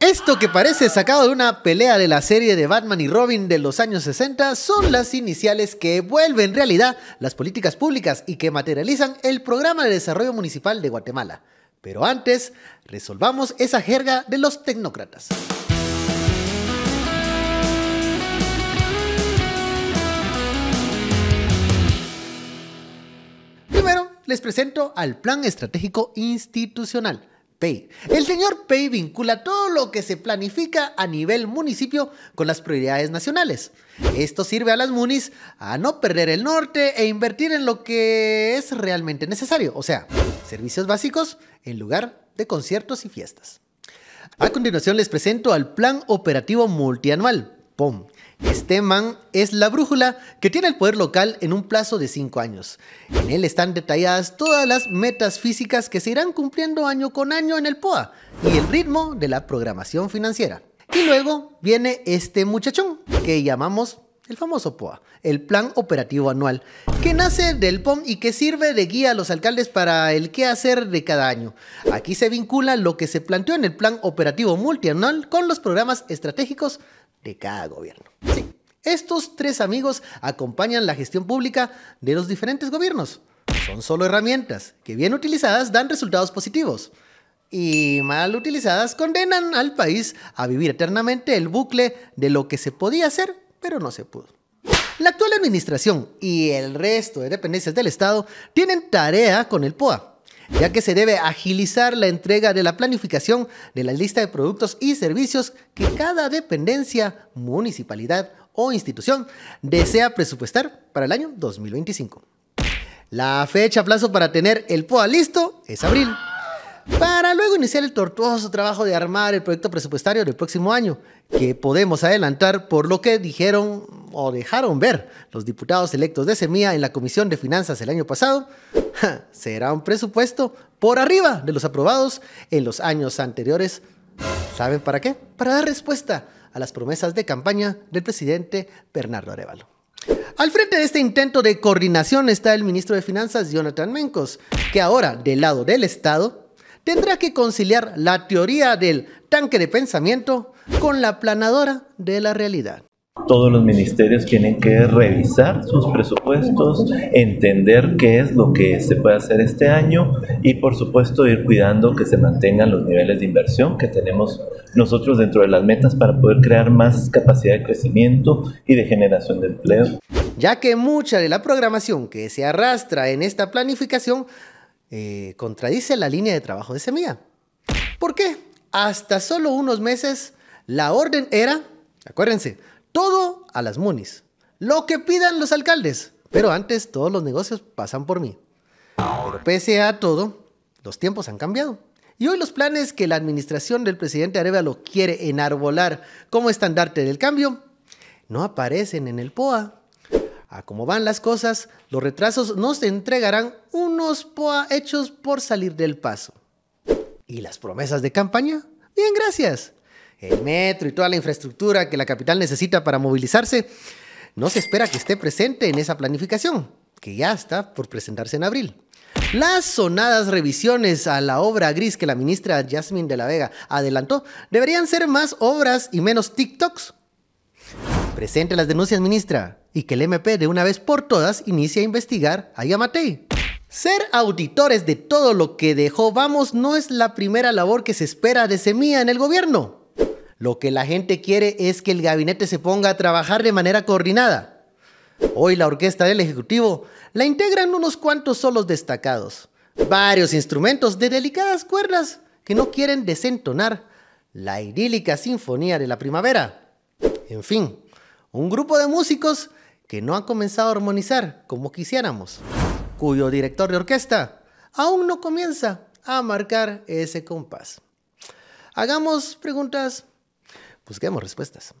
Esto que parece sacado de una pelea de la serie de Batman y Robin de los años 60 son las iniciales que vuelven realidad las políticas públicas y que materializan el Programa de Desarrollo Municipal de Guatemala. Pero antes, resolvamos esa jerga de los tecnócratas. Primero, les presento al Plan Estratégico Institucional el señor Pay vincula todo lo que se planifica a nivel municipio con las prioridades nacionales. Esto sirve a las munis a no perder el norte e invertir en lo que es realmente necesario, o sea, servicios básicos en lugar de conciertos y fiestas. A continuación les presento al Plan Operativo Multianual. Pom. Este man es la brújula que tiene el poder local en un plazo de 5 años. En él están detalladas todas las metas físicas que se irán cumpliendo año con año en el POA y el ritmo de la programación financiera. Y luego viene este muchachón que llamamos el famoso POA, el Plan Operativo Anual, que nace del POM y que sirve de guía a los alcaldes para el qué hacer de cada año. Aquí se vincula lo que se planteó en el Plan Operativo Multianual con los programas estratégicos de cada gobierno. estos tres amigos acompañan la gestión pública de los diferentes gobiernos. Son solo herramientas que bien utilizadas dan resultados positivos y mal utilizadas condenan al país a vivir eternamente el bucle de lo que se podía hacer pero no se pudo. La actual administración y el resto de dependencias del Estado tienen tarea con el POA, ya que se debe agilizar la entrega de la planificación de la lista de productos y servicios que cada dependencia, municipalidad o institución desea presupuestar para el año 2025. La fecha plazo para tener el POA listo es abril, para luego iniciar el tortuoso trabajo de armar el proyecto presupuestario del próximo año, que podemos adelantar por lo que dijeron o dejaron ver los diputados electos de Semilla en la Comisión de Finanzas el año pasado, será un presupuesto por arriba de los aprobados en los años anteriores. ¿Saben para qué? Para dar respuesta a las promesas de campaña del presidente Bernardo Arevalo. Al frente de este intento de coordinación está el ministro de Finanzas, Jonathan Mencos, que ahora, del lado del Estado, tendrá que conciliar la teoría del tanque de pensamiento con la planadora de la realidad. Todos los ministerios tienen que revisar sus presupuestos, entender qué es lo que se puede hacer este año y por supuesto ir cuidando que se mantengan los niveles de inversión que tenemos nosotros dentro de las metas para poder crear más capacidad de crecimiento y de generación de empleo. Ya que mucha de la programación que se arrastra en esta planificación eh, contradice la línea de trabajo de Semilla. ¿Por qué? Hasta solo unos meses la orden era, acuérdense, todo a las munis. Lo que pidan los alcaldes. Pero antes todos los negocios pasan por mí. pese a todo, los tiempos han cambiado. Y hoy los planes que la administración del presidente lo quiere enarbolar como estandarte del cambio no aparecen en el POA. A cómo van las cosas, los retrasos nos entregarán unos POA hechos por salir del paso. ¿Y las promesas de campaña? Bien, gracias el metro y toda la infraestructura que la capital necesita para movilizarse, no se espera que esté presente en esa planificación, que ya está por presentarse en abril. Las sonadas revisiones a la obra gris que la ministra Jasmine de la Vega adelantó deberían ser más obras y menos TikToks. Presente las denuncias, ministra, y que el MP de una vez por todas inicie a investigar a Yamatei. Ser auditores de todo lo que dejó Vamos no es la primera labor que se espera de Semilla en el gobierno. Lo que la gente quiere es que el gabinete se ponga a trabajar de manera coordinada. Hoy la orquesta del Ejecutivo la en unos cuantos solos destacados, varios instrumentos de delicadas cuerdas que no quieren desentonar la idílica sinfonía de la primavera. En fin, un grupo de músicos que no han comenzado a armonizar como quisiéramos, cuyo director de orquesta aún no comienza a marcar ese compás. Hagamos preguntas busquemos respuestas.